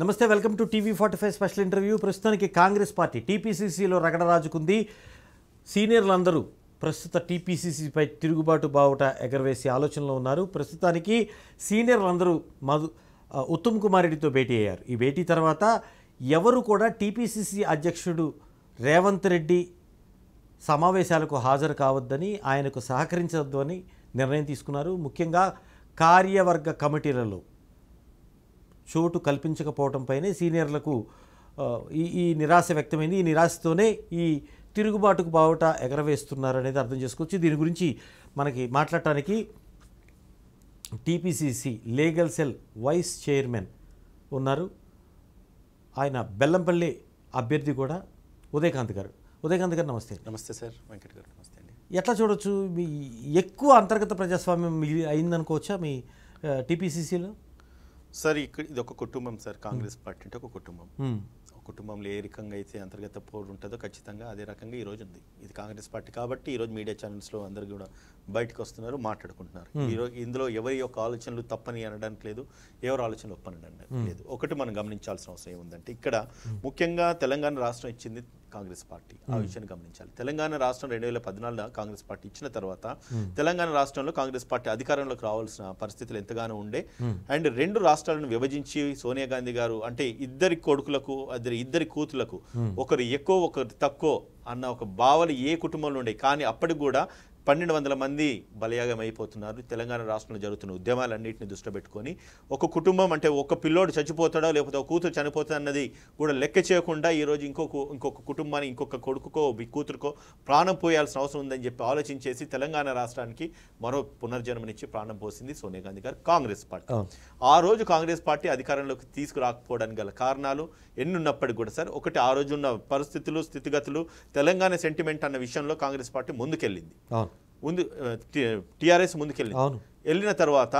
నమస్తే welcome to TV forty five special interview ప్రస్తుతానికి Congress party టీపీసీసీలో రగడరాజుకుంది సీనియర్లందరూ ప్రస్తుత టీపీసీసీపై తిరుగుబాటు బావుట ఎగరవేసి ఆలోచనలో ఉన్నారు ప్రస్తుతానికి సీనియర్లందరూ మధు ఉత్తమ్ కుమార్ రెడ్డితో భేటీ అయ్యారు ఈ భేటీ తర్వాత ఎవరు కూడా టీపీసీసీ అధ్యక్షుడు రేవంత్ రెడ్డి సమావేశాలకు హాజరు కావద్దని ఆయనకు సహకరించవద్దని నిర్ణయం తీసుకున్నారు ముఖ్యంగా కార్యవర్గ కమిటీలలో చోటు కల్పించకపోవడంపైనే సీనియర్లకు ఈ ఈ నిరాశ వ్యక్తమైంది ఈ నిరాశతోనే ఈ తిరుగుబాటుకు బావుట ఎగరవేస్తున్నారనేది అర్థం చేసుకోవచ్చు దీని గురించి మనకి మాట్లాడటానికి TPCC legal cell vice chairman ఉన్నారు ఆయన బెల్లంపల్లి అభ్యర్థి కూడా ఉదయకాంత్ గారు ఉదయకాంత్ గారు నమస్తే నమస్తే సార్ వెంకట్ గారు నమస్తే అండి ఎట్లా చూడవచ్చు మీ ఎక్కువ అంతర్గత ప్రజాస్వామ్యం మిగిలి అయిందనుకోవచ్చా మీ టీపీసీసీలో సార్ ఇక్కడ ఇది ఒక కుటుంబం సార్ కాంగ్రెస్ పార్టీ అంటే ఒక కుటుంబం ఒక కుటుంబంలో ఏ రకంగా అయితే అంతర్గత పోరు ఉంటుందో ఖచ్చితంగా అదే రకంగా ఈరోజు ఉంది ఇది కాంగ్రెస్ పార్టీ కాబట్టి ఈరోజు మీడియా ఛానల్స్లో అందరు కూడా బయటకు వస్తున్నారు మాట్లాడుకుంటున్నారు ఈరోజు ఇందులో ఎవరి యొక్క ఆలోచనలు తప్పని అనడానికి లేదు ఎవరి ఆలోచనలు ఒప్పని అనడానికి లేదు ఒకటి మనం గమనించాల్సిన అవసరం ఏముందంటే ఇక్కడ ముఖ్యంగా తెలంగాణ రాష్ట్రం ఇచ్చింది కాంగ్రెస్ పార్టీ ఆ విషయాన్ని గమనించాలి తెలంగాణ రాష్ట్రం రెండు వేల పద్నాలుగులో కాంగ్రెస్ పార్టీ ఇచ్చిన తర్వాత తెలంగాణ రాష్ట్రంలో కాంగ్రెస్ పార్టీ అధికారంలోకి రావాల్సిన పరిస్థితులు ఎంతగానో ఉండే అండ్ రెండు రాష్ట్రాలను విభజించి సోనియా గాంధీ గారు అంటే ఇద్దరి కొడుకులకు ఇద్దరి కూతులకు ఒకరు ఎక్కువ ఒకరు తక్కువ అన్న ఒక భావన ఏ కుటుంబంలో ఉండే కానీ అప్పటికి కూడా పన్నెండు వందల మంది బలయాగం అయిపోతున్నారు తెలంగాణ రాష్ట్రంలో జరుగుతున్న ఉద్యమాలన్నింటిని దృష్టిలో పెట్టుకొని ఒక కుటుంబం అంటే ఒక పిల్లోడు చచ్చిపోతాడో లేకపోతే ఒక కూతురు చనిపోతుంది అన్నది కూడా లెక్క చేయకుండా ఈరోజు ఇంకొక ఇంకొక కుటుంబాన్ని ఇంకొక కొడుకుకో కూతురుకో ప్రాణం పోయాల్సిన అవసరం ఉందని చెప్పి ఆలోచించేసి తెలంగాణ రాష్ట్రానికి మరో పునర్జన్మనిచ్చి ప్రాణం పోసింది సోనియా గాంధీ గారు కాంగ్రెస్ పార్టీ ఆ రోజు కాంగ్రెస్ పార్టీ అధికారంలోకి తీసుకురాకపోవడానికి గల కారణాలు ఎన్నున్నప్పటికీ కూడా సార్ ఒకటి ఆ రోజున్న పరిస్థితులు స్థితిగతులు తెలంగాణ సెంటిమెంట్ అన్న విషయంలో కాంగ్రెస్ పార్టీ ముందుకెళ్ళింది ముందు టీఆర్ఎస్ ముందుకెళ్ళింది వెళ్ళిన తర్వాత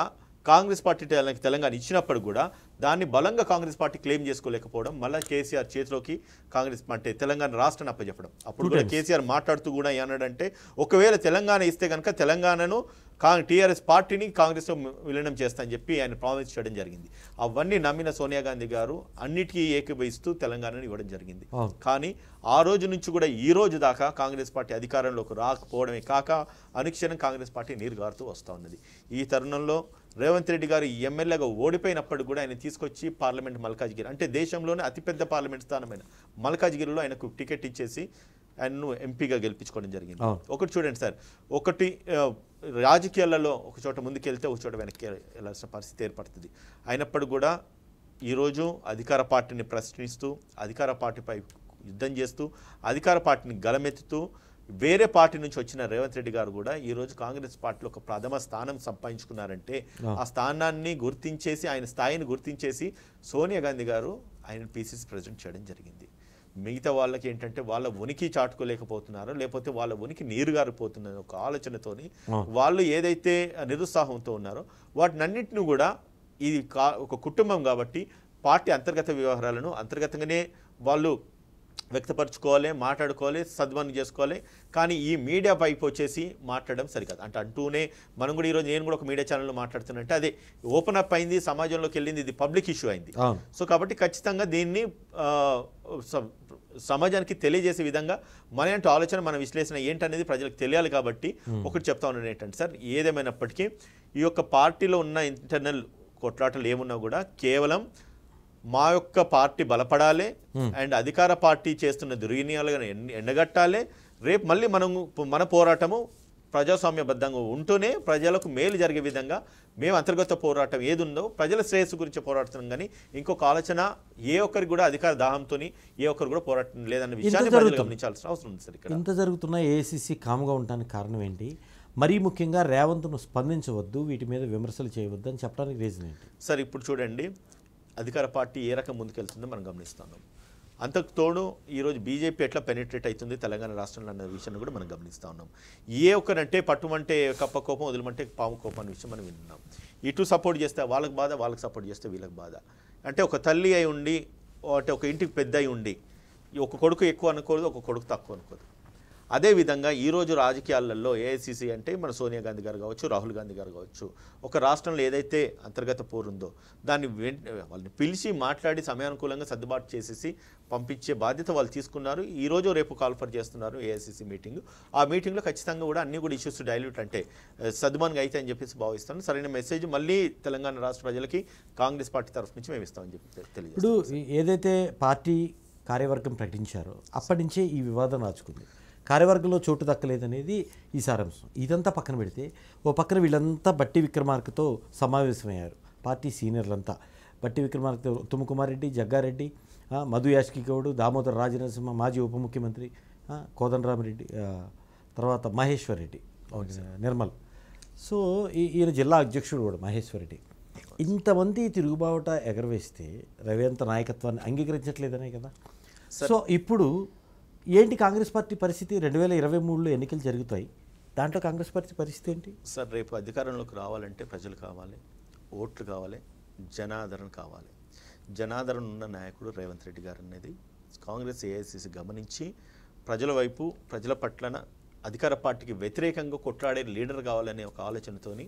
కాంగ్రెస్ పార్టీ తెలంగాణ ఇచ్చినప్పుడు కూడా దాన్ని బలంగా కాంగ్రెస్ పార్టీ క్లెయిమ్ చేసుకోలేకపోవడం మళ్ళీ కేసీఆర్ చేతిలోకి కాంగ్రెస్ అంటే తెలంగాణ రాష్ట్రాన్ని అప్పచెప్పడం అప్పుడు కూడా కేసీఆర్ మాట్లాడుతూ కూడా ఏమన్నాడంటే ఒకవేళ తెలంగాణ ఇస్తే కనుక తెలంగాణను కాంగ్ టీఆర్ఎస్ పార్టీని కాంగ్రెస్లో విలీనం చేస్తా అని చెప్పి ఆయన ప్రామిస్ చేయడం జరిగింది అవన్నీ నమ్మిన సోనియా గాంధీ గారు అన్నిటికీ ఏకీభవిస్తూ తెలంగాణను ఇవ్వడం జరిగింది కానీ ఆ రోజు నుంచి కూడా ఈ రోజు దాకా కాంగ్రెస్ పార్టీ అధికారంలోకి రాకపోవడమే కాక అనుక్షణం కాంగ్రెస్ పార్టీ నీరుగారుతూ వస్తూ ఉన్నది ఈ తరుణంలో రేవంత్ రెడ్డి గారు ఎమ్మెల్యేగా ఓడిపోయినప్పుడు కూడా ఆయన తీసుకొచ్చి పార్లమెంట్ మల్కాజ్గిరి అంటే దేశంలోనే అతిపెద్ద పార్లమెంట్ స్థానమైన మల్కాజ్గిరిలో ఆయనకు టికెట్ ఇచ్చేసి ఆయనను ఎంపీగా గెలిపించుకోవడం జరిగింది ఒకటి చూడండి సార్ ఒకటి రాజకీయాలలో ఒక చోట ముందుకెళ్తే ఒక చోట వెనక్కి వెళ్ళాల్సిన పరిస్థితి ఏర్పడుతుంది అయినప్పటికీ కూడా ఈరోజు అధికార పార్టీని ప్రశ్నిస్తూ అధికార పార్టీపై యుద్ధం చేస్తూ అధికార పార్టీని గలమెత్తుతూ వేరే పార్టీ నుంచి వచ్చిన రేవంత్ రెడ్డి గారు కూడా ఈరోజు కాంగ్రెస్ పార్టీలో ఒక ప్రథమ స్థానం సంపాదించుకున్నారంటే ఆ స్థానాన్ని గుర్తించేసి ఆయన స్థాయిని గుర్తించేసి సోనియా గాంధీ గారు ఆయన పీసీసీ ప్రెసిడెంట్ చేయడం జరిగింది మిగతా వాళ్ళకి ఏంటంటే వాళ్ళ ఉనికి చాటుకోలేకపోతున్నారో లేకపోతే వాళ్ళ ఉనికి నీరుగారిపోతుందని ఒక ఆలోచనతోని వాళ్ళు ఏదైతే నిరుత్సాహంతో ఉన్నారో వాటిని అన్నింటినీ కూడా ఇది కా ఒక కుటుంబం కాబట్టి పార్టీ అంతర్గత వ్యవహారాలను అంతర్గతంగానే వాళ్ళు వ్యక్తపరచుకోవాలి మాట్లాడుకోవాలి సద్మనం చేసుకోవాలి కానీ ఈ మీడియా పైపు వచ్చేసి మాట్లాడడం సరికాదు అంటే అంటూనే మనం కూడా ఈరోజు నేను కూడా ఒక మీడియా ఛానల్లో మాట్లాడుతున్నట్టే అదే ఓపెన్ అప్ అయింది సమాజంలోకి వెళ్ళింది ఇది పబ్లిక్ ఇష్యూ అయింది సో కాబట్టి ఖచ్చితంగా దీన్ని సమాజానికి తెలియజేసే విధంగా మన ఆలోచన మన విశ్లేషణ ఏంటనేది ప్రజలకు తెలియాలి కాబట్టి ఒకటి చెప్తా ఉన్నాను ఏంటంటే సార్ ఏదేమైనప్పటికీ ఈ యొక్క పార్టీలో ఉన్న ఇంటర్నల్ కొట్లాటలు ఏమున్నా కూడా కేవలం మా యొక్క పార్టీ బలపడాలి అండ్ అధికార పార్టీ చేస్తున్న దుర్వినియోగాలను ఎండగట్టాలి రేపు మళ్ళీ మనం మన పోరాటము ప్రజాస్వామ్యబద్ధంగా ఉంటూనే ప్రజలకు మేలు జరిగే విధంగా మేము అంతర్గత పోరాటం ఏది ఉందో ప్రజల శ్రేయస్సు గురించి పోరాడుతున్నాం కానీ ఇంకొక ఆలోచన ఏ ఒక్కరికి కూడా అధికార దాహంతో ఏ ఒక్కరు కూడా పోరాటం లేదన్న విషయాన్ని గమనించాల్సిన అవసరం ఉంది సార్ ఇక్కడ ఇంత జరుగుతున్న ఏసీసీ కామ్గా ఉండడానికి కారణం ఏంటి మరీ ముఖ్యంగా రేవంత్ను స్పందించవద్దు వీటి మీద విమర్శలు చేయవద్దు అని చెప్పడానికి రీజన్ ఏంటి సార్ ఇప్పుడు చూడండి అధికార పార్టీ ఏ రకం ముందుకెళ్తుందో మనం గమనిస్తున్నాం అంతకు తోడు ఈరోజు బీజేపీ ఎట్లా పెనిట్రేట్ అవుతుంది తెలంగాణ రాష్ట్రంలో అన్న విషయాన్ని కూడా మనం గమనిస్తూ ఉన్నాం ఏ ఒక్కరంటే పట్టుమంటే కప్ప కోపం వదిలమంటే పాము కోపం అనే విషయం మనం విన్నాం ఇటు సపోర్ట్ చేస్తే వాళ్ళకి బాధ వాళ్ళకి సపోర్ట్ చేస్తే వీళ్ళకి బాధ అంటే ఒక తల్లి అయి ఉండి అంటే ఒక ఇంటికి పెద్ద అయి ఉండి ఒక కొడుకు ఎక్కువ అనుకోదు ఒక కొడుకు తక్కువ అనుకోదు అదేవిధంగా ఈరోజు రాజకీయాలలో ఏఐసిసి అంటే మన సోనియా గాంధీ గారు కావచ్చు రాహుల్ గాంధీ గారు కావచ్చు ఒక రాష్ట్రంలో ఏదైతే అంతర్గత పోరుందో దాన్ని వాళ్ళని పిలిచి మాట్లాడి సమయానుకూలంగా సర్దుబాటు చేసేసి పంపించే బాధ్యత వాళ్ళు తీసుకున్నారు ఈరోజు రేపు కాల్ఫర్ చేస్తున్నారు ఏఐసిసి మీటింగ్ ఆ మీటింగ్లో ఖచ్చితంగా కూడా అన్ని కూడా ఇష్యూస్ డైల్యూట్ అంటే సద్దుమాన్గా అయితే అని చెప్పేసి భావిస్తాను సరైన మెసేజ్ మళ్ళీ తెలంగాణ రాష్ట్ర ప్రజలకి కాంగ్రెస్ పార్టీ తరఫు నుంచి మేము ఇస్తామని చెప్పి తెలియదు ఇప్పుడు ఏదైతే పార్టీ కార్యవర్గం ప్రకటించారో అప్పటి నుంచే ఈ వివాదం రాచుకుంది కార్యవర్గంలో చోటు దక్కలేదనేది ఈ సారాంశం ఇదంతా పక్కన పెడితే ఓ పక్కన వీళ్ళంతా బట్టి విక్రమార్కతో సమావేశమయ్యారు పార్టీ సీనియర్లంతా బట్టి విక్రమార్క తుమ్మకుమార్ రెడ్డి జగ్గారెడ్డి మధు యాష్కి గౌడు దామోదర్ రాజనరసింహ మాజీ ఉప ముఖ్యమంత్రి కోదండరామరెడ్డి తర్వాత మహేశ్వర్ రెడ్డి నిర్మల్ సో ఈయన జిల్లా అధ్యక్షుడు కూడా మహేశ్వర్ రెడ్డి ఇంతమంది తిరుగుబావుట ఎగరవేస్తే రవి అంత నాయకత్వాన్ని అంగీకరించట్లేదనే కదా సో ఇప్పుడు ఏంటి కాంగ్రెస్ పార్టీ పరిస్థితి రెండు వేల ఇరవై మూడులో ఎన్నికలు జరుగుతాయి దాంట్లో కాంగ్రెస్ పార్టీ పరిస్థితి ఏంటి సార్ రేపు అధికారంలోకి రావాలంటే ప్రజలు కావాలి ఓట్లు కావాలి జనాదరణ కావాలి జనాదరణ ఉన్న నాయకుడు రేవంత్ రెడ్డి గారు అనేది కాంగ్రెస్ ఏఐసిసి గమనించి ప్రజల వైపు ప్రజల పట్లన అధికార పార్టీకి వ్యతిరేకంగా కొట్లాడే లీడర్ కావాలనే ఒక ఆలోచనతోని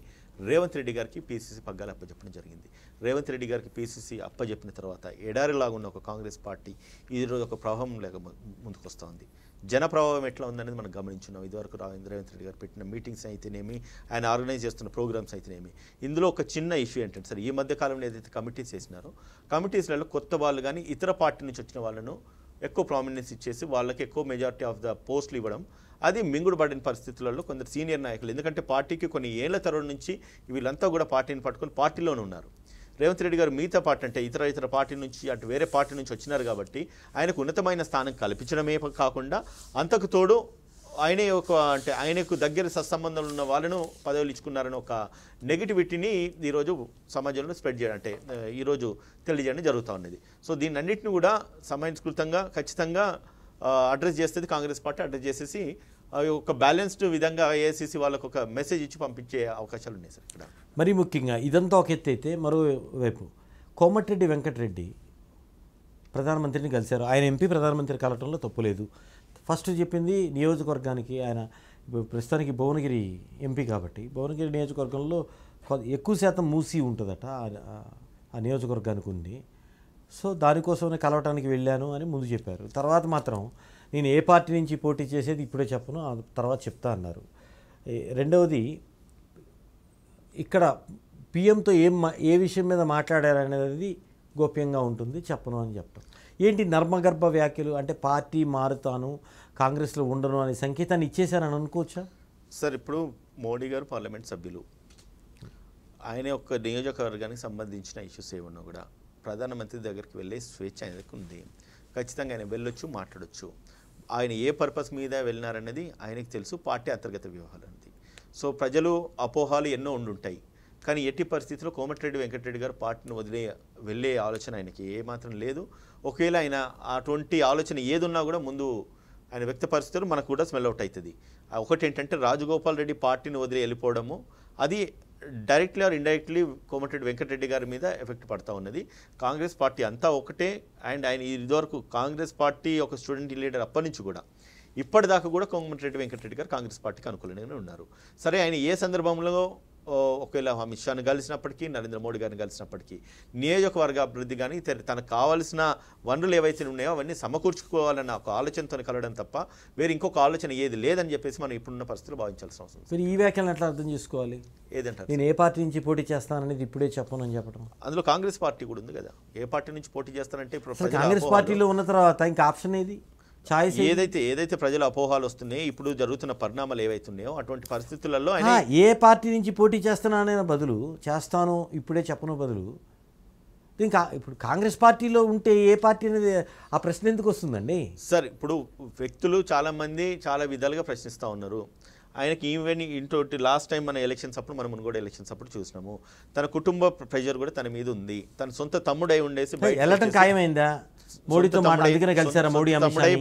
రేవంత్ రెడ్డి గారికి పీసీసీ పగ్గాలు అప్పచెప్పడం జరిగింది రేవంత్ రెడ్డి గారికి పీసీసీ అప్పచెప్పిన తర్వాత ఎడారిలాగున్న ఒక కాంగ్రెస్ పార్టీ ఈరోజు ఒక ప్రభావం లేక ముందుకొస్తోంది జన ప్రభావం ఎట్లా ఉందనేది మనం గమనించున్నాం ఇదివరకు రేవంత్ రెడ్డి గారు పెట్టిన మీటింగ్స్ అయితేనేమి ఆయన ఆర్గనైజ్ చేస్తున్న ప్రోగ్రామ్స్ అయితేనేమి ఇందులో ఒక చిన్న ఇష్యూ ఏంటంటే సార్ ఈ మధ్యకాలంలో ఏదైతే కమిటీస్ వేసినారో కమిటీస్లలో కొత్త వాళ్ళు కానీ ఇతర పార్టీ నుంచి వచ్చిన వాళ్ళను ఎక్కువ ప్రామినెన్స్ ఇచ్చేసి వాళ్ళకి ఎక్కువ మెజారిటీ ఆఫ్ ద పోస్టులు ఇవ్వడం అది పడిన పరిస్థితులలో కొందరు సీనియర్ నాయకులు ఎందుకంటే పార్టీకి కొన్ని ఏళ్ల తరువు నుంచి వీళ్ళంతా కూడా పార్టీని పట్టుకొని పార్టీలోనే ఉన్నారు రేవంత్ రెడ్డి గారు మిగతా పార్టీ అంటే ఇతర ఇతర పార్టీ నుంచి అటు వేరే పార్టీ నుంచి వచ్చినారు కాబట్టి ఆయనకు ఉన్నతమైన స్థానం కల్పించడమే కాకుండా అంతకు తోడు ఆయన ఒక అంటే ఆయనకు దగ్గర సత్సంబంధాలు ఉన్న వాళ్ళను పదవులు ఇచ్చుకున్నారని ఒక నెగిటివిటీని ఈరోజు సమాజంలో స్ప్రెడ్ చేయడం అంటే ఈరోజు తెలియజేయడం జరుగుతూ ఉన్నది సో దీని అన్నింటిని కూడా సమయస్కృతంగా ఖచ్చితంగా అడ్రస్ చేస్తుంది కాంగ్రెస్ పార్టీ అడ్రస్ చేసేసి ఒక బ్యాలెన్స్డ్ విధంగా ఏఐసిసి వాళ్ళకు ఒక మెసేజ్ ఇచ్చి పంపించే అవకాశాలు ఉన్నాయి సార్ ఇక్కడ మరీ ముఖ్యంగా ఇదంతా ఒక ఎత్తు అయితే మరోవైపు కోమటిరెడ్డి వెంకటరెడ్డి ప్రధానమంత్రిని కలిశారు ఆయన ఎంపీ ప్రధానమంత్రి కలటంలో తప్పులేదు ఫస్ట్ చెప్పింది నియోజకవర్గానికి ఆయన ఇప్పుడు ప్రస్తుతానికి భువనగిరి ఎంపీ కాబట్టి భువనగిరి నియోజకవర్గంలో ఎక్కువ శాతం మూసి ఉంటుందట ఆ నియోజకవర్గానికి ఉంది సో దానికోసమే కలవటానికి వెళ్ళాను అని ముందు చెప్పారు తర్వాత మాత్రం నేను ఏ పార్టీ నుంచి పోటీ చేసేది ఇప్పుడే చెప్పను తర్వాత చెప్తా అన్నారు రెండవది ఇక్కడ పిఎంతో ఏం ఏ విషయం మీద మాట్లాడారనేది గోప్యంగా ఉంటుంది చెప్పను అని చెప్తాం ఏంటి నర్మగర్భ వ్యాఖ్యలు అంటే పార్టీ మారుతాను కాంగ్రెస్లో ఉండను అనే సంకేతాన్ని ఇచ్చేశారని అనుకోవచ్చా సార్ ఇప్పుడు మోడీ గారు పార్లమెంట్ సభ్యులు ఆయన యొక్క నియోజకవర్గానికి సంబంధించిన ఇష్యూస్ ఏమన్నా కూడా ప్రధానమంత్రి దగ్గరికి వెళ్ళే స్వేచ్ఛ ఆయనకు ఉంది ఖచ్చితంగా ఆయన వెళ్ళొచ్చు మాట్లాడొచ్చు ఆయన ఏ పర్పస్ మీద వెళ్ళినారనేది ఆయనకు తెలుసు పార్టీ అంతర్గత అనేది సో ప్రజలు అపోహాలు ఎన్నో ఉండుంటాయి కానీ ఎట్టి పరిస్థితిలో కోమటిరెడ్డి వెంకటరెడ్డి గారు పార్టీని వదిలే వెళ్ళే ఆలోచన ఆయనకి ఏమాత్రం లేదు ఒకవేళ ఆయన అటువంటి ఆలోచన ఏదున్నా కూడా ముందు ఆయన వ్యక్తపరిస్తారు మనకు కూడా స్మెల్ అవుట్ అవుతుంది ఒకటి ఏంటంటే రాజగోపాల్ రెడ్డి పార్టీని వదిలి వెళ్ళిపోవడము అది directly or indirectly Komatireddy Venkatreddy గారి మీద ఎఫెక్ట్ పడతా ఉన్నది కాంగ్రెస్ పార్టీ అంతా ఒకటే అండ్ ఆయన ఇదివరకు కాంగ్రెస్ పార్టీ ఒక స్టూడెంట్ లీడర్ అప్పటి నుంచి కూడా ఇప్పటిదాకా కూడా కోమటిరెడ్డి వెంకటరెడ్డి గారు కాంగ్రెస్ పార్టీకి అనుకూలంగానే ఉన్నారు సరే ఆయన ఏ సందర్భంలో ఒకవేళ అమిత్ షాను కలిసినప్పటికీ నరేంద్ర మోడీ గారిని కలిసినప్పటికీ నియోజకవర్గ అభివృద్ధి కానీ తనకు కావాల్సిన వనరులు ఏవైతే ఉన్నాయో అవన్నీ సమకూర్చుకోవాలన్న ఒక ఆలోచనతో కలవడం తప్ప వేరే ఇంకొక ఆలోచన ఏది లేదని చెప్పేసి మనం ఇప్పుడున్న పరిస్థితులు భావించాల్సిన అవసరం మీరు ఈ వ్యాఖ్యలను ఎట్లా అర్థం చేసుకోవాలి ఏదంటారు నేను ఏ పార్టీ నుంచి పోటీ చేస్తాననేది ఇప్పుడే చెప్పనని చెప్పడం అందులో కాంగ్రెస్ పార్టీ కూడా ఉంది కదా ఏ పార్టీ నుంచి పోటీ చేస్తానంటే కాంగ్రెస్ పార్టీలో ఉన్న తర్వాత ఇంకా ఆప్షన్ ఏది ఛాయిస్ ఏదైతే ఏదైతే ప్రజల అపోహాలు వస్తున్నాయి ఇప్పుడు జరుగుతున్న పరిణామాలు ఏవైతున్నాయో అటువంటి పరిస్థితులలో ఆయన ఏ పార్టీ నుంచి పోటీ చేస్తున్నానే బదులు చేస్తాను ఇప్పుడే చెప్పను బదులు ఇంకా ఇప్పుడు కాంగ్రెస్ పార్టీలో ఉంటే ఏ పార్టీ అనేది ఆ ప్రశ్న ఎందుకు వస్తుందండి సార్ ఇప్పుడు వ్యక్తులు చాలామంది చాలా విధాలుగా ప్రశ్నిస్తూ ఉన్నారు ఆయనకి ఈవెన్ ఇంటోటి లాస్ట్ టైం మన ఎలక్షన్స్ అప్పుడు మనం కూడా ఎలక్షన్స్ అప్పుడు చూసినాము తన కుటుంబ ప్రెషర్ కూడా తన మీద ఉంది తన సొంత తమ్ముడై ఉండేసి వెళ్ళటం ఖాయమైందా మోడీతో అందుకనే కలిసారా మోడీ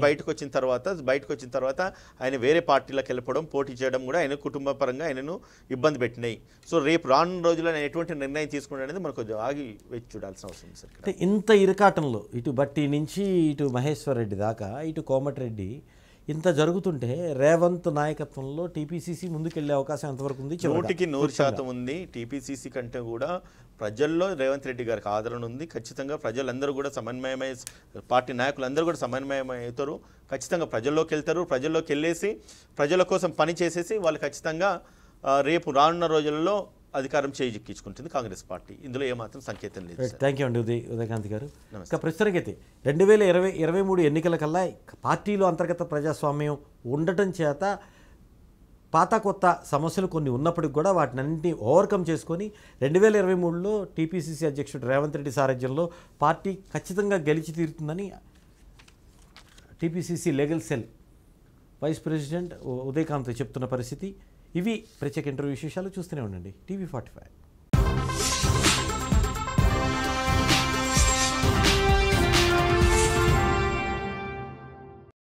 బయటకు వచ్చిన తర్వాత బయటకు వచ్చిన తర్వాత ఆయన వేరే పార్టీలకు వెళ్ళిపోవడం పోటీ చేయడం కూడా ఆయన కుటుంబ పరంగా ఆయనను ఇబ్బంది పెట్టినాయి సో రేపు రాను రోజుల్లో ఆయన ఎటువంటి నిర్ణయం తీసుకుంటాడు అనేది మనకు ఆగి వెచ్చి చూడాల్సిన అవసరం ఉంది సార్ ఇంత ఇరకాటంలో ఇటు బట్టి నుంచి ఇటు మహేశ్వర్ రెడ్డి దాకా ఇటు కోమటిరెడ్డి ఇంత జరుగుతుంటే రేవంత్ నాయకత్వంలో టీపీసీసీ ముందుకెళ్లే అవకాశం ఎంతవరకు ఉంది నూటికి నూరు శాతం ఉంది టీపీసీసీ కంటే కూడా ప్రజల్లో రేవంత్ రెడ్డి గారికి ఆదరణ ఉంది ఖచ్చితంగా ప్రజలందరూ కూడా సమన్వయమై పార్టీ నాయకులందరూ కూడా సమన్వయమవుతారు అవుతారు ఖచ్చితంగా ప్రజల్లోకి వెళ్తారు ప్రజల్లోకి వెళ్ళేసి ప్రజల కోసం పని చేసేసి వాళ్ళు ఖచ్చితంగా రేపు రానున్న రోజుల్లో అధికారం చేజిక్కించుకుంటుంది కాంగ్రెస్ పార్టీ ఇందులో ఏమాత్రం సంకేతం లేదు థ్యాంక్ యూ అండి ఉదయ ఉదయకాంత్ గారు ఇంకా ప్రస్తుతానికైతే రెండు వేల ఇరవై ఇరవై మూడు ఎన్నికల కల్లా పార్టీలో అంతర్గత ప్రజాస్వామ్యం ఉండటం చేత పాత కొత్త సమస్యలు కొన్ని ఉన్నప్పటికి కూడా వాటినన్నింటినీ ఓవర్కమ్ చేసుకొని రెండు వేల ఇరవై మూడులో టీపీసీసీ అధ్యక్షుడు రేవంత్ రెడ్డి సారథ్యంలో పార్టీ ఖచ్చితంగా గెలిచి తీరుతుందని TPCC legal cell vice president Udaykanth చెప్తున్న పరిస్థితి ఇవి ప్రత్యేక ఇంటర్వ్యూ విశేషాలు చూస్తూనే ఉండండి టీవీ ఫార్టీ ఫైవ్